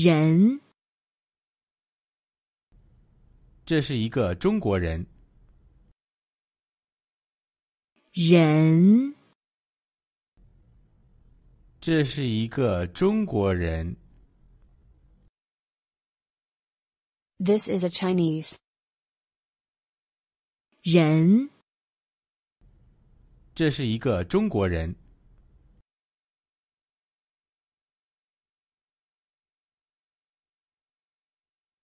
人，这是一个中国人。人，这是一个中国人。This is a Chinese。人，这是一个中国人。